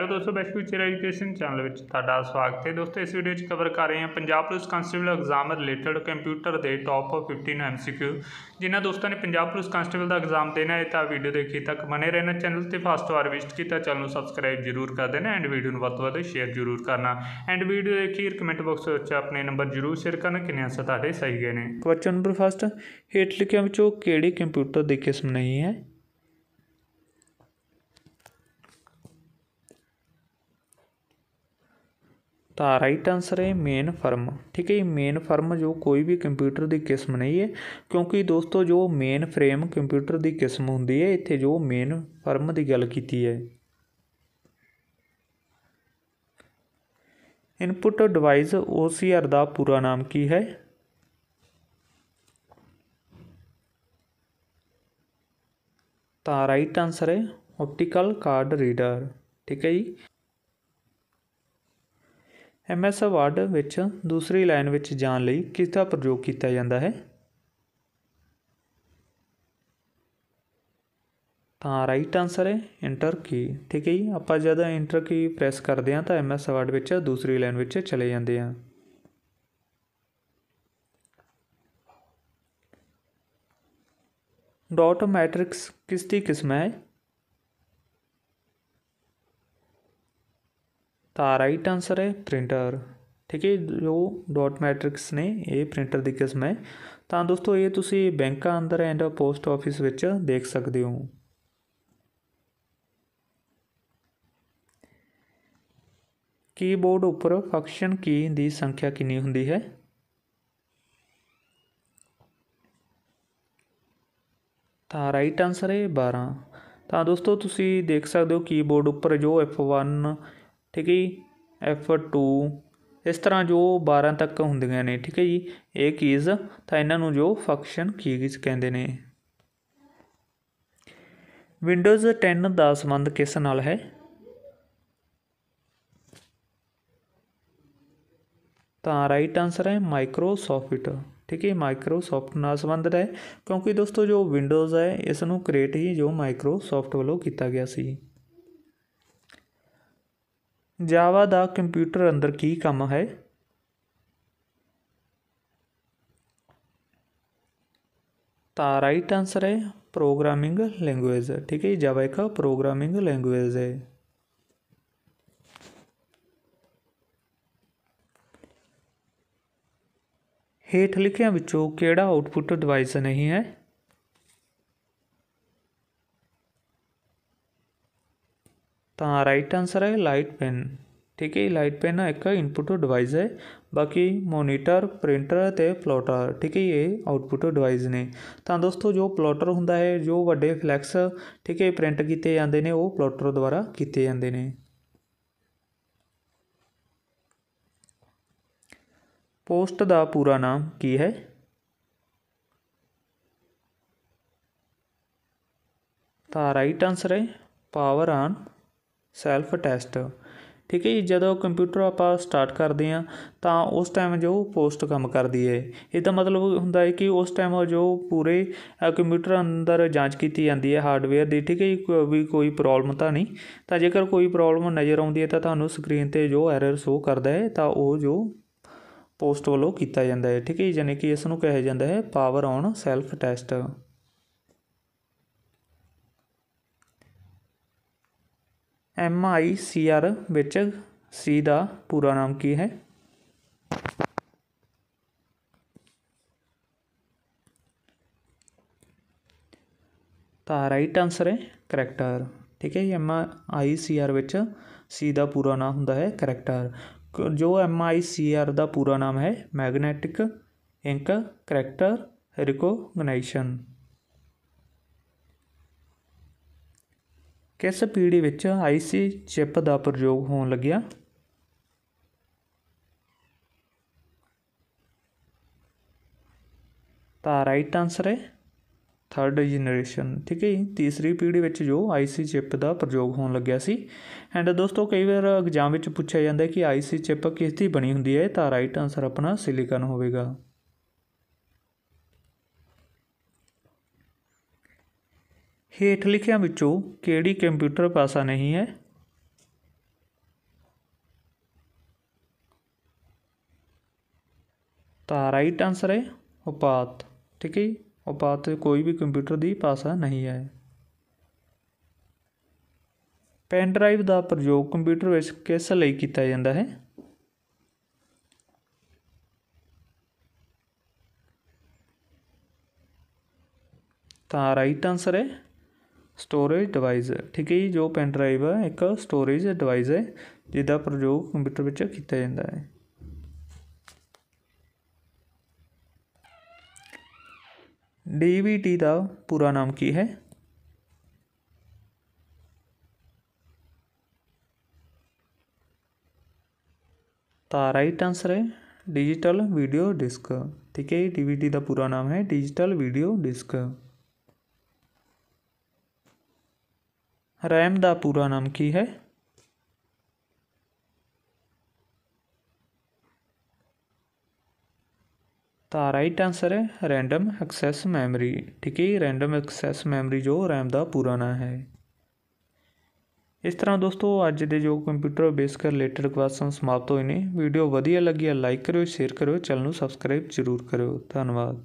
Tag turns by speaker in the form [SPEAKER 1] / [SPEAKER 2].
[SPEAKER 1] hello ਦੋਸਤੋ bash future education channel ਵਿੱਚ ਤੁਹਾਡਾ ਸਵਾਗਤ ਹੈ ਦੋਸਤੋ ਇਸ ਵੀਡੀਓ ਵਿੱਚ ਕਵਰ ਕਰ ਰਹੇ ਹਾਂ Punjab police constable exam related computer ਦੇ ਟੌਪ 15 ਐਮਸੀਕਿਊ ਜਿਨ੍ਹਾਂ ਦੋਸਤਾਂ ਨੇ ਪੰਜਾਬ ਪੁਲਿਸ ਕਾਂਸਟੇਬਲ ਦਾ ਐਗਜ਼ਾਮ ਦੇਣਾ ਹੈ ਤਾਂ ਵੀਡੀਓ ਦੇਖੀ ਤੱਕ ਬਣੇ ਰਹਿਣਾ ਚੈਨਲ ਤੇ ਫਸਟ ਵਾਰ ਵਿਜ਼ਿਟ ਕੀਤਾ ਚੈਨਲ ਨੂੰ ਸਬਸਕ੍ਰਾਈਬ ਜ਼ਰੂਰ ਕਰ ਦੇਣਾ ਐਂਡ ਵੀਡੀਓ ਨੂੰ ਵੱਧ ਤੋਂ ਵੱਧ ਸ਼ੇਅਰ ਜ਼ਰੂਰ ਕਰਨਾ ਐਂਡ ਵੀਡੀਓ ਦੇਖੀ ਕਮੈਂਟ ਬਾਕਸ ਵਿੱਚ ਆਪਣੇ ਨੰਬਰ ਜ਼ਰੂਰ ਸ਼ੇਅਰ ਕਰਨਾ ਕਿੰਨੇ ਆਂਸਰ ਤੁਹਾਡੇ ਸਹੀ ਗਏ ਨੇ ਕੁਐਸਚਨ ਨੰਬਰ ਫਸਟ ਹੇਠ ਲਿਖਿਆਂ ਵਿੱਚੋਂ ਕਿਹੜੇ ਕੰਪਿਊਟਰ ਦੇ ਕਿਸਮ ਨਹੀਂ ਹੈ ਤਾਂ ਰਾਈਟ ਆਨਸਰ ਹੈ ਮੇਨ ਫਰਮ ਠੀਕ ਹੈ ਜੀ ਮੇਨ ਫਰਮ ਜੋ ਕੋਈ ਵੀ ਕੰਪਿਊਟਰ ਦੀ ਕਿਸਮ ਨਹੀਂ ਹੈ ਕਿਉਂਕਿ ਦੋਸਤੋ ਜੋ ਮੇਨ ਫਰੇਮ ਕੰਪਿਊਟਰ ਦੀ ਕਿਸਮ ਹੁੰਦੀ ਹੈ ਇੱਥੇ ਜੋ ਮੇਨ ਫਰਮ ਦੀ ਗੱਲ ਕੀਤੀ ਹੈ ਇਨਪੁਟ ਡਿਵਾਈਸ OCR ਦਾ ਪੂਰਾ ਨਾਮ ਕੀ ਹੈ ਤਾਂ ਰਾਈਟ ਆਨਸਰ ਹੈ ਆਪਟੀਕਲ ਕਾਰਡ ਰੀਡਰ ਠੀਕ ਹੈ ਜੀ ਐਮ ਐਸ ਵਰਡ ਵਿੱਚ ਦੂਸਰੀ ਲਾਈਨ ਵਿੱਚ ਜਾਣ ਲਈ ਕਿਸ ਦਾ ਪ੍ਰਯੋਗ ਕੀਤਾ ਜਾਂਦਾ ਹੈ ਤਾਂ ਰਾਈਟ ਆਨਸਰ ਹੈ ਇੰਟਰ ਕੀ ਠੀਕ ਹੈ ਜੀ ਆਪਾਂ ਜਦ ਇੰਟਰ ਕੀ ਪ੍ਰੈਸ ਕਰਦੇ ਹਾਂ ਤਾਂ ਐਮ ਐਸ ਵਰਡ ਵਿੱਚ ਦੂਸਰੀ ਲਾਈਨ ਵਿੱਚ ਚਲੇ ਜਾਂਦੇ ਹਾਂ ਡਾਟ ਮੈਟ੍ਰਿਕਸ ਕਿਸ ਦੀ ਕਿਸਮ ਹੈ ਰਾਈਟ ਆਨਸਰ ਹੈ ਪ੍ਰਿੰਟਰ ਠੀਕ ਹੈ ਜੋ ਡਾਟ ਮੈਟ੍ਰਿਕਸ ਨੇ ਇਹ ਪ੍ਰਿੰਟਰ ਦੀ ਕਿਸਮ ਹੈ ਤਾਂ ਦੋਸਤੋ ਇਹ ਤੁਸੀਂ ਬੈਂਕਾਂ ਅੰਦਰ ਐਂਡ ਪੋਸਟ ਆਫਿਸ ਵਿੱਚ ਦੇਖ ਸਕਦੇ ਹੋ ਕੀਬੋਰਡ ਉੱਪਰ ਫੰਕਸ਼ਨ ਕੀ ਦੀ ਸੰਖਿਆ ਕਿੰਨੀ ਹੁੰਦੀ ਹੈ ਤਾਂ ਰਾਈਟ ਆਨਸਰ ਹੈ 12 ਤਾਂ ਦੋਸਤੋ ਤੁਸੀਂ ਦੇਖ ਸਕਦੇ ਹੋ ਕੀਬੋਰਡ ਉੱਪਰ ਜੋ F1 ਠੀਕ ਹੈ ਜੀ ਐਫ ਇਸ ਤਰ੍ਹਾਂ ਜੋ 12 ਤੱਕ ਹੁੰਦੀਆਂ ਨੇ ਠੀਕ ਹੈ ਜੀ ਇਹ ਕੀਜ਼ ਤਾਂ ਇਹਨਾਂ ਨੂੰ ਜੋ ਫੰਕਸ਼ਨ ਕੀਜ਼ ਕਹਿੰਦੇ ਨੇ ਵਿੰਡੋਜ਼ 10 ਦਾ ਸੰਬੰਧ ਕਿਸ ਨਾਲ ਹੈ ਤਾਂ ਰਾਈਟ ਆਨਸਰ ਹੈ ਮਾਈਕਰੋਸਾਫਟ ਠੀਕ ਹੈ ਮਾਈਕਰੋਸਾਫਟ ਨਾਲ ਸੰਬੰਧਿਤ ਹੈ ਕਿਉਂਕਿ ਦੋਸਤੋ ਜੋ ਵਿੰਡੋਜ਼ ਹੈ ਇਸ ਨੂੰ ਕ੍ਰੀਏਟ ਹੀ ਜੋ ਮਾਈਕਰੋਸਾਫਟ ਵੱਲੋਂ ਕੀਤਾ ਗਿਆ ਸੀ ਜਾਵਾ ਦਾ ਕੰਪਿਊਟਰ ਅੰਦਰ ਕੀ ਕੰਮ ਹੈ ਤਾਂ ਰਾਈਟ ਆਨਸਰ ਹੈ ਪ੍ਰੋਗਰਾਮਿੰਗ ਲੈਂਗੁਏਜ ਠੀਕ ਹੈ जावा ਇੱਕ ਪ੍ਰੋਗਰਾਮਿੰਗ ਲੈਂਗੁਏਜ ਹੈ ਹੇਠ ਲਿਖਿਆਂ ਵਿੱਚੋਂ ਕਿਹੜਾ ਆਉਟਪੁੱਟ ਡਿਵਾਈਸ ਨਹੀਂ ਹੈ ਤਾਂ ਰਾਈਟ ਆਨਸਰ ਹੈ ਲਾਈਟ ਪੈਨ ਠੀਕ ਹੈ ਲਾਈਟ ਪੈਨ ਇੱਕ ਇਨਪੁਟ ਡਿਵਾਈਸ ਹੈ ਬਾਕੀ ਮੋਨੀਟਰ ਪ੍ਰਿੰਟਰ ਤੇ ਪਲੋਟਰ ਠੀਕ ਹੈ ਇਹ ਆਉਟਪੁਟ ਡਿਵਾਈਸ ਨੇ ਤਾਂ ਦੋਸਤੋ ਜੋ ਪਲੋਟਰ ਹੁੰਦਾ ਹੈ ਜੋ ਵੱਡੇ ਫਲੈਕਸ ਠੀਕ ਹੈ ਪ੍ਰਿੰਟ ਕੀਤੇ ਜਾਂਦੇ ਨੇ ਉਹ ਪਲੋਟਰ ਦੁਆਰਾ ਕੀਤੇ ਜਾਂਦੇ ਨੇ ਪੋਸਟ ਦਾ ਪੂਰਾ ਨਾਮ ਕੀ ਹੈ ਤਾਂ ਰਾਈਟ ਆਨਸਰ ਹੈ ਪਾਵਰ ਆਨ ਸੈਲਫ ਟੈਸਟ ਠੀਕ ਹੈ ਜੀ ਜਦੋਂ ਕੰਪਿਊਟਰ ਆਪਾਂ ਸਟਾਰਟ ਕਰਦੇ ਆ ਤਾਂ ਉਸ ਟਾਈਮ ਜੋ ਪੋਸਟ ਕੰਮ ਕਰਦੀ ਹੈ ਇਹਦਾ ਮਤਲਬ ਹੁੰਦਾ ਹੈ ਕਿ ਉਸ ਟਾਈਮ ਜੋ ਪੂਰੇ ਕੰਪਿਊਟਰ ਅੰਦਰ ਜਾਂਚ ਕੀਤੀ ਜਾਂਦੀ ਹੈ ਹਾਰਡਵੇਅਰ ਦੀ ਠੀਕ ਹੈ ਜੀ ਵੀ ਕੋਈ ਪ੍ਰੋਬਲਮ ਤਾਂ ਨਹੀਂ ਤਾਂ ਜੇਕਰ ਕੋਈ ਪ੍ਰੋਬਲਮ ਨਜ਼ਰ ਆਉਂਦੀ ਹੈ ਤਾਂ ਤੁਹਾਨੂੰ ਸਕਰੀਨ ਤੇ ਜੋ ਐਰਰ ਸ਼ੋ ਕਰਦਾ ਹੈ ਤਾਂ ਉਹ ਜੋ ਪੋਸਟ ਵੱਲੋਂ ਕੀਤਾ ਜਾਂਦਾ ਹੈ ਠੀਕ ਹੈ ਯਾਨੀ ਕਿ ਇਸ ਨੂੰ ਕਿਹਾ ਜਾਂਦਾ ਹੈ power on self test M I C R ਵਿੱਚ ਸੀ ਦਾ ਪੂਰਾ ਨਾਮ ਕੀ ਹੈ ਤਾਂ ਰਾਈਟ ਆਨਸਰ ਹੈ ਕਰੈਕਟਰ ਠੀਕ ਹੈ ਐਮ ਆਈ ਸੀ ਆਰ ਵਿੱਚ ਸੀ ਦਾ ਪੂਰਾ ਨਾਮ ਹੁੰਦਾ ਹੈ ਕਰੈਕਟਰ ਜੋ ਐਮ ਆਈ ਸੀ ਆਰ ਦਾ ਪੂਰਾ ਨਾਮ ਹੈ ਮੈਗਨੈਟਿਕ ਇੰਕ ਕਰੈਕਟਰ ਰਿਕੋਗਨਾਈਸ਼ਨ ਕਿਸ ਪੀੜੀ ਵਿੱਚ ਆਈਸੀ ਚਿਪ ਦਾ ਪ੍ਰਯੋਗ ਹੋਣ ਲੱਗਿਆ ਤਾਂ ਰਾਈਟ ਆਨਸਰ ਹੈ ਥਰਡ ਜਨਰੇਸ਼ਨ ਠੀਕ ਹੈ ਤੀਸਰੀ ਪੀੜੀ ਵਿੱਚ ਜੋ ਆਈਸੀ ਚਿਪ ਦਾ ਪ੍ਰਯੋਗ ਹੋਣ ਲੱਗਿਆ ਸੀ ਐਂਡ ਦੋਸਤੋ ਕਈ ਵਾਰ ਐਗਜ਼ਾਮ ਵਿੱਚ ਪੁੱਛਿਆ ਜਾਂਦਾ ਹੈ ਕਿ ਆਈਸੀ ਚਿਪ ਕਿਸ ਦੀ ਬਣੀ ਹੁੰਦੀ ਹੈ ਤਾਂ ਰਾਈਟ ਆਨਸਰ ਆਪਣਾ ਸਿਲੀਕਨ ਹੋਵੇਗਾ ਹੇਠ ਲਿਖਿਆਂ ਵਿੱਚੋਂ ਕਿਹੜੀ ਕੰਪਿਊਟਰ ਪਾਸਾ ਨਹੀਂ ਹੈ ਤਾਂ ਰਾਈਟ ਆਨਸਰ ਹੈ ਉਪਾਤ ਠੀਕ ਹੈ ਉਪਾਤ ਕੋਈ ਵੀ ਕੰਪਿਊਟਰ ਦੀ ਪਾਸਾ ਨਹੀਂ ਹੈ ਪੈਨ ਡਰਾਈਵ ਦਾ ਪ੍ਰਯੋਗ ਕੰਪਿਊਟਰ ਵਿੱਚ ਕਿਸ ਲਈ ਕੀਤਾ ਜਾਂਦਾ ਹੈ ਤਾਂ ਰਾਈਟ ਆਨਸਰ ਹੈ ਸਟੋਰੇਜ ਡਿਵਾਈਸ ਠੀਕ ਹੈ ਜੀ ਜੋ ਪੈਨ ਡਰਾਈਵ ਹੈ ਇੱਕ ਸਟੋਰੇਜ ਡਿਵਾਈਸ ਹੈ ਜਿਹਦਾ ਪ੍ਰਯੋਗ ਕੰਪਿਊਟਰ ਵਿੱਚ ਕੀਤਾ ਜਾਂਦਾ ਹੈ ਡੀਵੀਟੀ ਦਾ ਪੂਰਾ ਨਾਮ ਕੀ ਹੈ ਤਾਂ ਰਾਈਟ ਆਨਸਰ ਹੈ ਡਿਜੀਟਲ ਵੀਡੀਓ ਡਿਸਕ ਠੀਕ ਹੈ डीवीडी ਦਾ ਪੂਰਾ ਨਾਮ ਹੈ ਡਿਜੀਟਲ ਵੀਡੀਓ ਡਿਸਕ ਰੈਮ ਦਾ ਪੂਰਾ ਨਾਮ ਕੀ ਹੈ ਤਾਂ ਰਾਈਟ ਆਨਸਰ ਹੈ ਰੈਂਡਮ ਐਕਸੈਸ ਮੈਮਰੀ ਠੀਕ ਹੈ ਰੈਂਡਮ ਐਕਸੈਸ ਮੈਮਰੀ ਜੋ RAM ਦਾ ਪੂਰਾ ਨਾਮ ਹੈ ਇਸ ਤਰ੍ਹਾਂ ਦੋਸਤੋ ਅੱਜ ਦੇ ਜੋ ਕੰਪਿਊਟਰ ਬੇਸ ਕਰ ਰਿਲੇਟਡ ਕੁਐਸਚਨ ਸਮਾਪਤ ਹੋਏ ਨੇ ਵੀਡੀਓ ਵਧੀਆ ਲੱਗੀ ਹੈ ਲਾਈਕ ਕਰਿਓ ਸ਼ੇਅਰ ਕਰਿਓ ਚੈਨਲ ਨੂੰ ਸਬਸਕ੍ਰਾਈਬ ਜ਼ਰੂਰ ਕਰਿਓ ਧੰਨਵਾਦ